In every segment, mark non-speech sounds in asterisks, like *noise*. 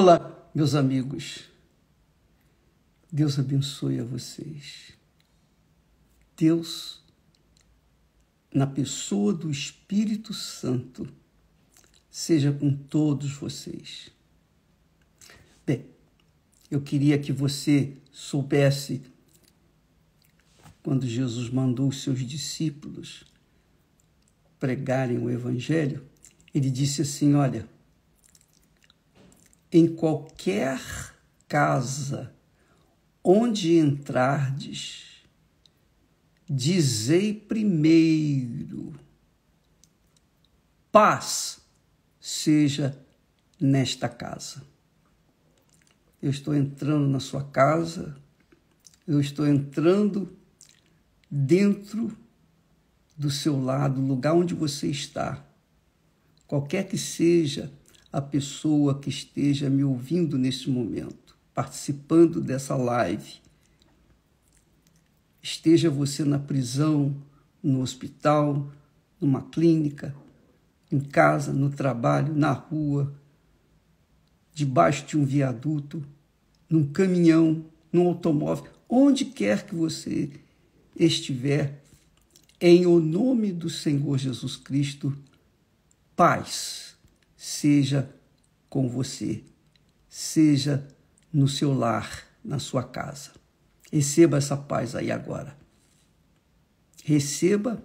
Olá, meus amigos. Deus abençoe a vocês. Deus, na pessoa do Espírito Santo, seja com todos vocês. Bem, eu queria que você soubesse, quando Jesus mandou os seus discípulos pregarem o Evangelho, ele disse assim: Olha em qualquer casa onde entrardes, dizei primeiro: paz seja nesta casa. Eu estou entrando na sua casa, eu estou entrando dentro do seu lado, lugar onde você está, qualquer que seja a pessoa que esteja me ouvindo neste momento, participando dessa live. Esteja você na prisão, no hospital, numa clínica, em casa, no trabalho, na rua, debaixo de um viaduto, num caminhão, num automóvel, onde quer que você estiver, em o nome do Senhor Jesus Cristo, paz seja com você, seja no seu lar, na sua casa. Receba essa paz aí agora. Receba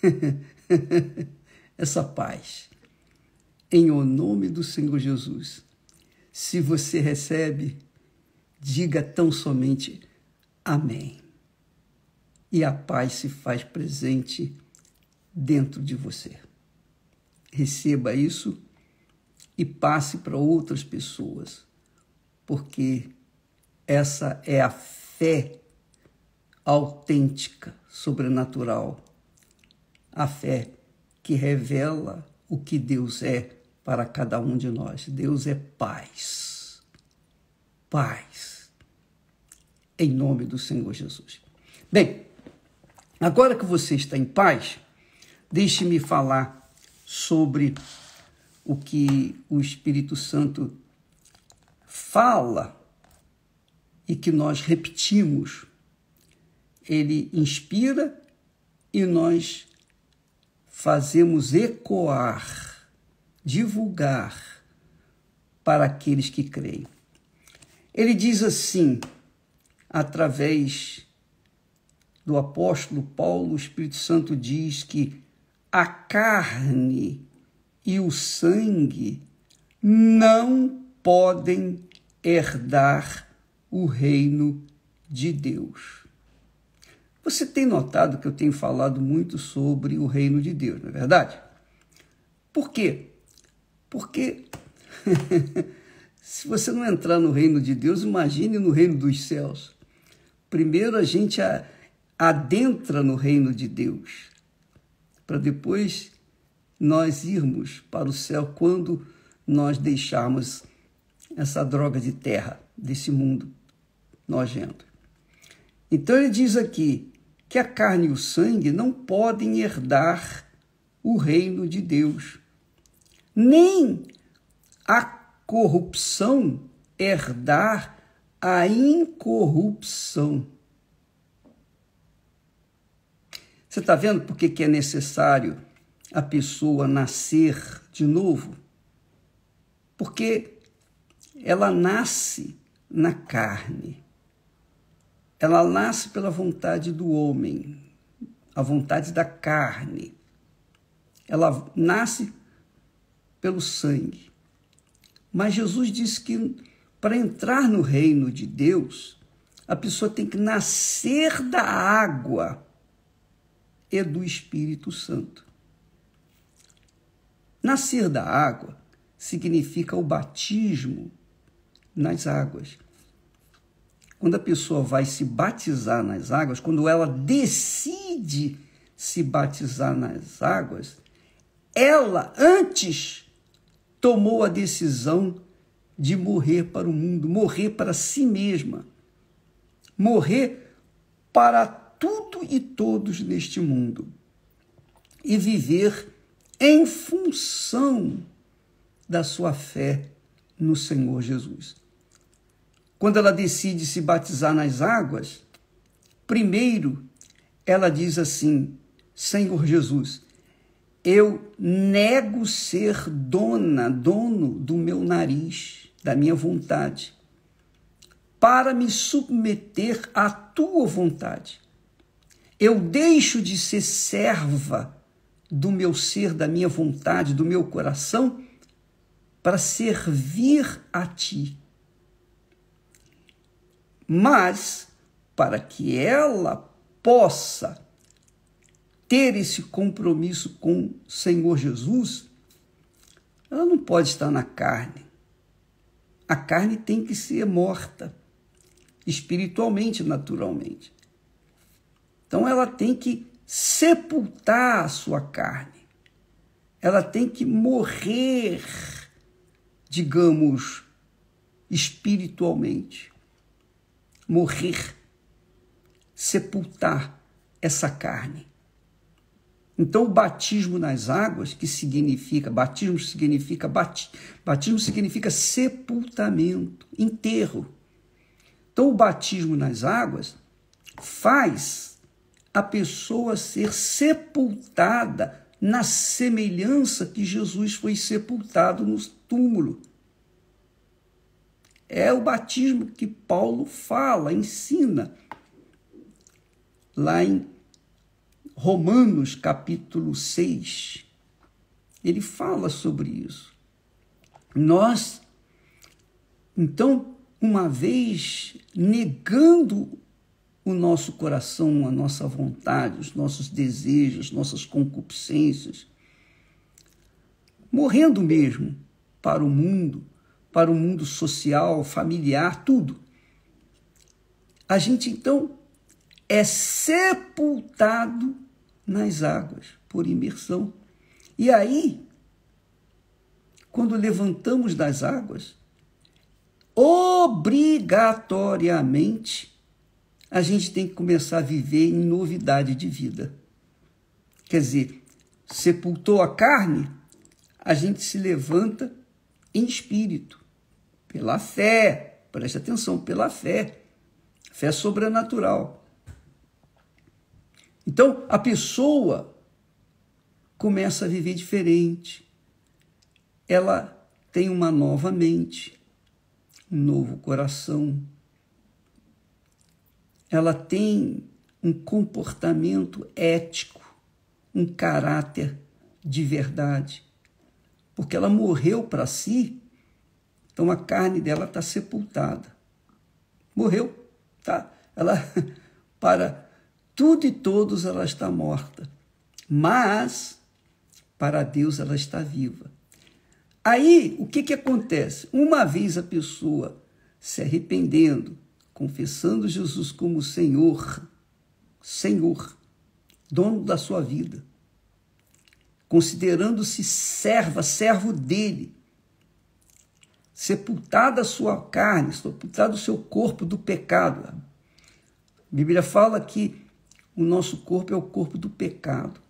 *laughs* essa paz. Em o nome do Senhor Jesus. Se você recebe, diga tão somente amém. E a paz se faz presente dentro de você. Receba isso e passe para outras pessoas, porque essa é a fé autêntica, sobrenatural, a fé que revela o que Deus é para cada um de nós. Deus é paz. Paz. Em nome do Senhor Jesus. Bem, agora que você está em paz, deixe-me falar sobre o que o Espírito Santo fala e que nós repetimos. Ele inspira e nós fazemos ecoar, divulgar para aqueles que creem. Ele diz assim, através do apóstolo Paulo, o Espírito Santo diz que a carne e o sangue não podem herdar o reino de Deus. Você tem notado que eu tenho falado muito sobre o reino de Deus, não é verdade? Por quê? Porque *laughs* se você não entrar no reino de Deus, imagine no reino dos céus. Primeiro a gente adentra no reino de Deus, para depois nós irmos para o céu quando nós deixarmos essa droga de terra, desse mundo nojento. Então ele diz aqui que a carne e o sangue não podem herdar o reino de Deus, nem a corrupção herdar a incorrupção. Você está vendo por que é necessário a pessoa nascer de novo, porque ela nasce na carne. Ela nasce pela vontade do homem, a vontade da carne. Ela nasce pelo sangue. Mas Jesus disse que para entrar no reino de Deus, a pessoa tem que nascer da água e do Espírito Santo. Nascer da água significa o batismo nas águas. Quando a pessoa vai se batizar nas águas, quando ela decide se batizar nas águas, ela antes tomou a decisão de morrer para o mundo, morrer para si mesma, morrer para tudo e todos neste mundo e viver em função da sua fé no Senhor Jesus. Quando ela decide se batizar nas águas, primeiro ela diz assim: Senhor Jesus, eu nego ser dona, dono do meu nariz, da minha vontade, para me submeter à tua vontade. Eu deixo de ser serva do meu ser, da minha vontade, do meu coração, para servir a ti. Mas, para que ela possa ter esse compromisso com o Senhor Jesus, ela não pode estar na carne. A carne tem que ser morta, espiritualmente, naturalmente. Então ela tem que sepultar a sua carne. Ela tem que morrer, digamos, espiritualmente. Morrer, sepultar essa carne. Então, o batismo nas águas, que significa, batismo significa, batismo significa sepultamento, enterro. Então, o batismo nas águas faz a pessoa ser sepultada na semelhança que Jesus foi sepultado no túmulo. É o batismo que Paulo fala, ensina, lá em Romanos capítulo 6. Ele fala sobre isso. Nós, então, uma vez negando o nosso coração, a nossa vontade, os nossos desejos, nossas concupiscências, morrendo mesmo para o mundo, para o mundo social, familiar, tudo. A gente então é sepultado nas águas por imersão. E aí, quando levantamos das águas, obrigatoriamente a gente tem que começar a viver em novidade de vida. Quer dizer, sepultou a carne, a gente se levanta em espírito, pela fé, preste atenção, pela fé, fé sobrenatural. Então, a pessoa começa a viver diferente. Ela tem uma nova mente, um novo coração, ela tem um comportamento ético, um caráter de verdade, porque ela morreu para si, então a carne dela está sepultada. Morreu, tá? Ela, *laughs* para tudo e todos, ela está morta, mas para Deus ela está viva. Aí, o que, que acontece? Uma vez a pessoa se arrependendo, confessando Jesus como Senhor, Senhor, dono da sua vida, considerando-se serva, servo dele, sepultada a sua carne, sepultado o seu corpo do pecado. A Bíblia fala que o nosso corpo é o corpo do pecado.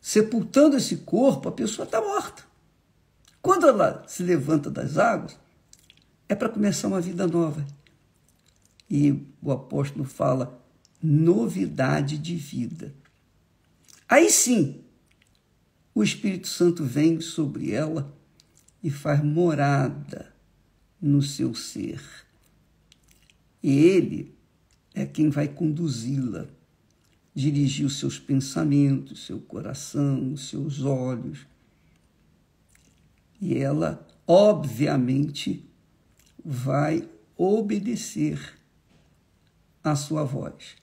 Sepultando esse corpo, a pessoa está morta. Quando ela se levanta das águas, é para começar uma vida nova. E o apóstolo fala novidade de vida. Aí sim, o Espírito Santo vem sobre ela e faz morada no seu ser. E ele é quem vai conduzi-la, dirigir os seus pensamentos, seu coração, os seus olhos. E ela, obviamente, vai obedecer a sua voz.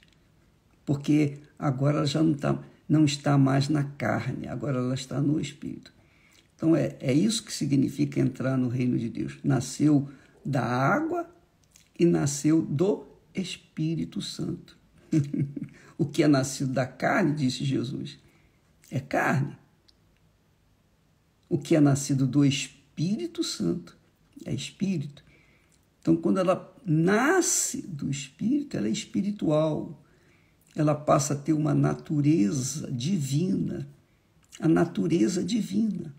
Porque agora ela já não está, não está mais na carne, agora ela está no espírito. Então é, é isso que significa entrar no reino de Deus. Nasceu da água e nasceu do Espírito Santo. *laughs* o que é nascido da carne, disse Jesus, é carne. O que é nascido do Espírito Santo é espírito. Então, quando ela nasce do Espírito, ela é espiritual. Ela passa a ter uma natureza divina, a natureza divina.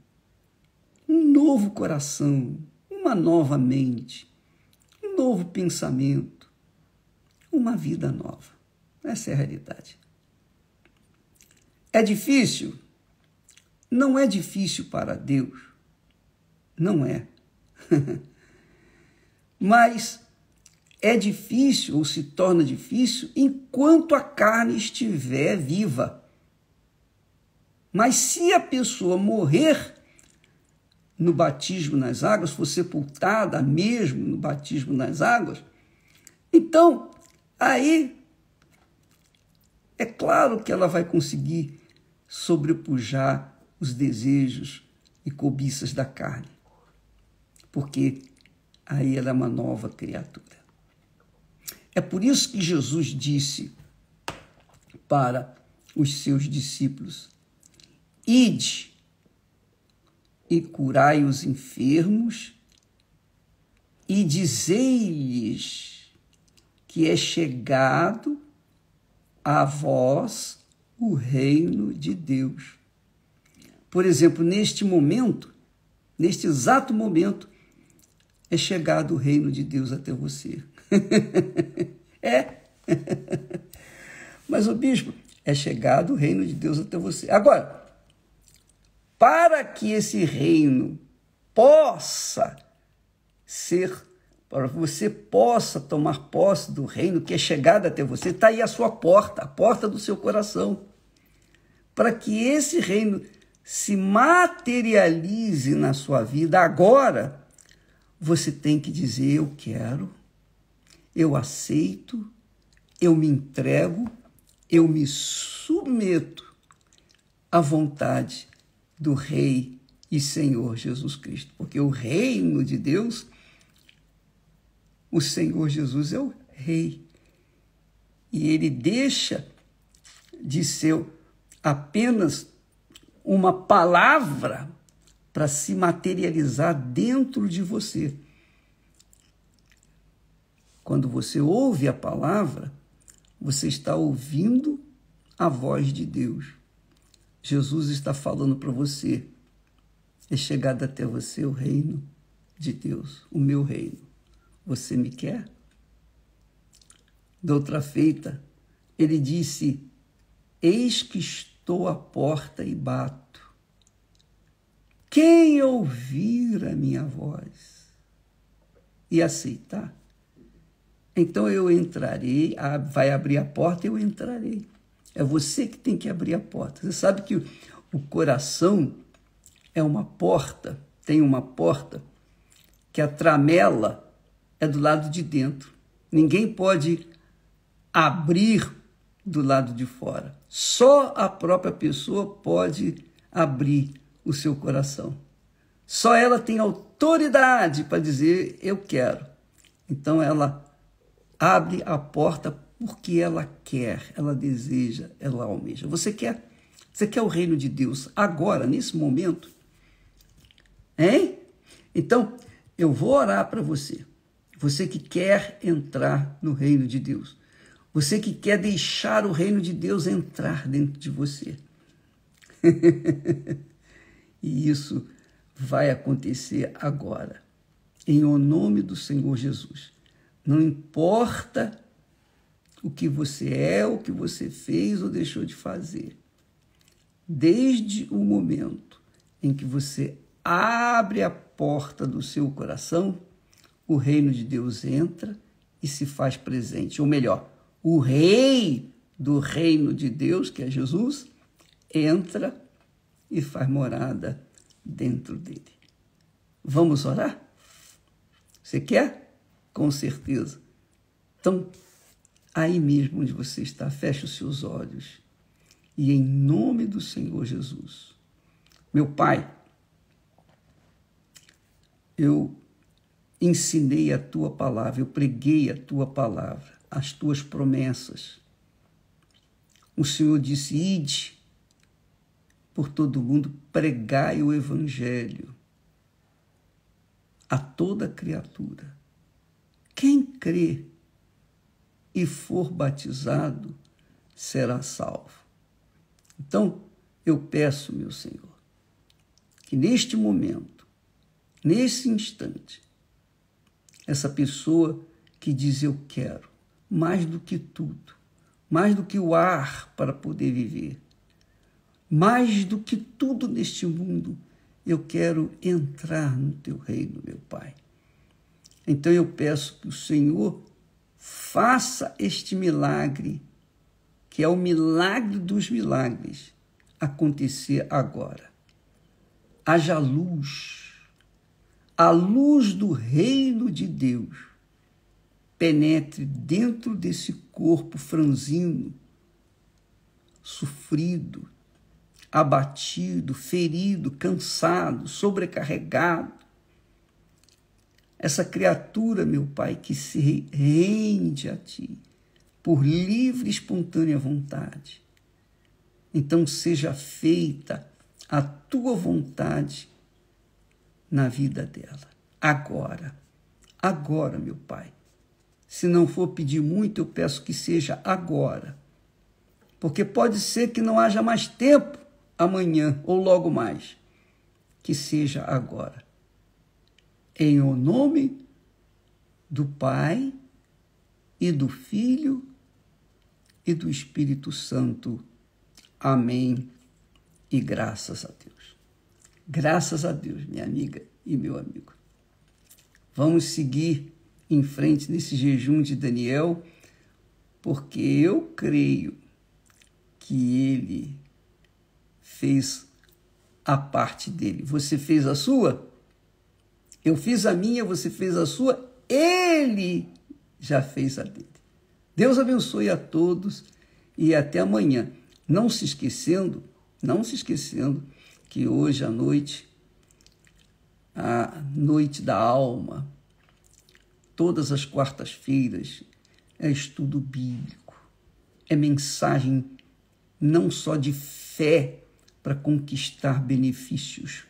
Um novo coração, uma nova mente, um novo pensamento, uma vida nova. Essa é a realidade. É difícil? Não é difícil para Deus. Não é. *laughs* Mas é difícil ou se torna difícil enquanto a carne estiver viva. Mas se a pessoa morrer no batismo nas águas, for sepultada mesmo no batismo nas águas, então aí é claro que ela vai conseguir sobrepujar os desejos e cobiças da carne, porque aí ela é uma nova criatura. É por isso que Jesus disse para os seus discípulos: Ide e curai os enfermos e dizei-lhes que é chegado a vós o reino de Deus. Por exemplo, neste momento, neste exato momento, é chegado o reino de Deus até você. *laughs* é. Mas o bispo, é chegado o reino de Deus até você. Agora, para que esse reino possa ser, para que você possa tomar posse do reino que é chegado até você, está aí a sua porta, a porta do seu coração. Para que esse reino se materialize na sua vida agora, você tem que dizer: Eu quero eu aceito, eu me entrego, eu me submeto à vontade do Rei e Senhor Jesus Cristo. Porque o reino de Deus, o Senhor Jesus é o Rei. E ele deixa de ser apenas uma palavra para se materializar dentro de você. Quando você ouve a palavra, você está ouvindo a voz de Deus. Jesus está falando para você: é chegado até você o reino de Deus, o meu reino. Você me quer? Da outra feita, ele disse: Eis que estou à porta e bato. Quem ouvir a minha voz e aceitar, então eu entrarei, vai abrir a porta, eu entrarei. É você que tem que abrir a porta. Você sabe que o coração é uma porta, tem uma porta que a tramela é do lado de dentro. Ninguém pode abrir do lado de fora. Só a própria pessoa pode abrir o seu coração. Só ela tem autoridade para dizer eu quero. Então ela abre a porta porque ela quer, ela deseja, ela almeja. Você quer? Você quer o reino de Deus agora, nesse momento? Hein? Então, eu vou orar para você. Você que quer entrar no reino de Deus. Você que quer deixar o reino de Deus entrar dentro de você. *laughs* e isso vai acontecer agora. Em o nome do Senhor Jesus. Não importa o que você é, o que você fez ou deixou de fazer. Desde o momento em que você abre a porta do seu coração, o reino de Deus entra e se faz presente. Ou melhor, o rei do reino de Deus, que é Jesus, entra e faz morada dentro dele. Vamos orar? Você quer? com certeza. Então, aí mesmo onde você está, feche os seus olhos e em nome do Senhor Jesus. Meu Pai, eu ensinei a tua palavra, eu preguei a tua palavra, as tuas promessas. O Senhor disse: Ide por todo mundo, pregai o evangelho a toda criatura crê e for batizado, será salvo. Então, eu peço, meu Senhor, que neste momento, nesse instante, essa pessoa que diz eu quero, mais do que tudo, mais do que o ar para poder viver, mais do que tudo neste mundo, eu quero entrar no teu reino, meu Pai. Então eu peço que o Senhor faça este milagre, que é o milagre dos milagres, acontecer agora. Haja luz, a luz do reino de Deus penetre dentro desse corpo franzino, sofrido, abatido, ferido, cansado, sobrecarregado, essa criatura, meu Pai, que se rende a Ti por livre e espontânea vontade. Então seja feita a Tua vontade na vida dela, agora. Agora, meu Pai. Se não for pedir muito, eu peço que seja agora. Porque pode ser que não haja mais tempo amanhã ou logo mais. Que seja agora em o nome do Pai e do Filho e do Espírito Santo. Amém. E graças a Deus. Graças a Deus, minha amiga e meu amigo. Vamos seguir em frente nesse jejum de Daniel, porque eu creio que ele fez a parte dele. Você fez a sua? Eu fiz a minha, você fez a sua, ele já fez a dele. Deus abençoe a todos e até amanhã. Não se esquecendo, não se esquecendo que hoje à noite, a noite da alma, todas as quartas-feiras, é estudo bíblico, é mensagem não só de fé para conquistar benefícios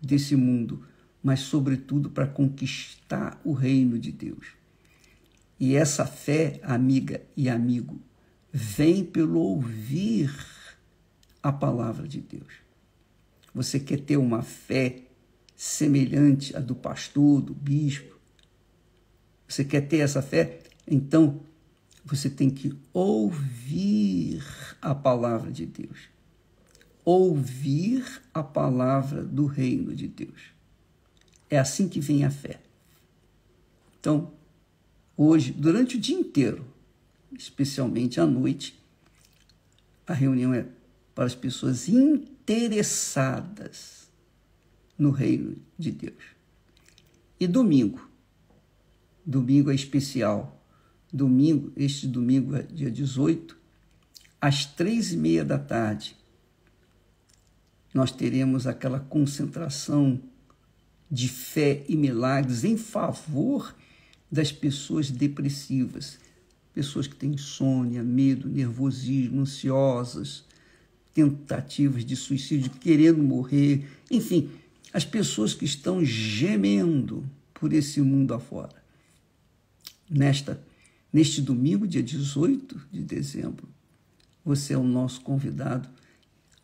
desse mundo, mas, sobretudo, para conquistar o reino de Deus. E essa fé, amiga e amigo, vem pelo ouvir a palavra de Deus. Você quer ter uma fé semelhante à do pastor, do bispo? Você quer ter essa fé? Então, você tem que ouvir a palavra de Deus. Ouvir a palavra do reino de Deus. É assim que vem a fé. Então, hoje, durante o dia inteiro, especialmente à noite, a reunião é para as pessoas interessadas no reino de Deus. E domingo, domingo é especial. Domingo, este domingo é dia 18, às três e meia da tarde, nós teremos aquela concentração de fé e milagres em favor das pessoas depressivas, pessoas que têm insônia, medo, nervosismo, ansiosas, tentativas de suicídio, querendo morrer, enfim, as pessoas que estão gemendo por esse mundo afora. Nesta, neste domingo, dia 18 de dezembro, você é o nosso convidado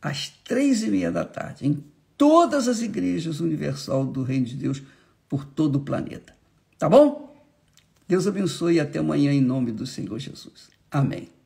às três e meia da tarde, em todas as igrejas universal do Reino de Deus por todo o planeta. Tá bom? Deus abençoe e até amanhã em nome do Senhor Jesus. Amém.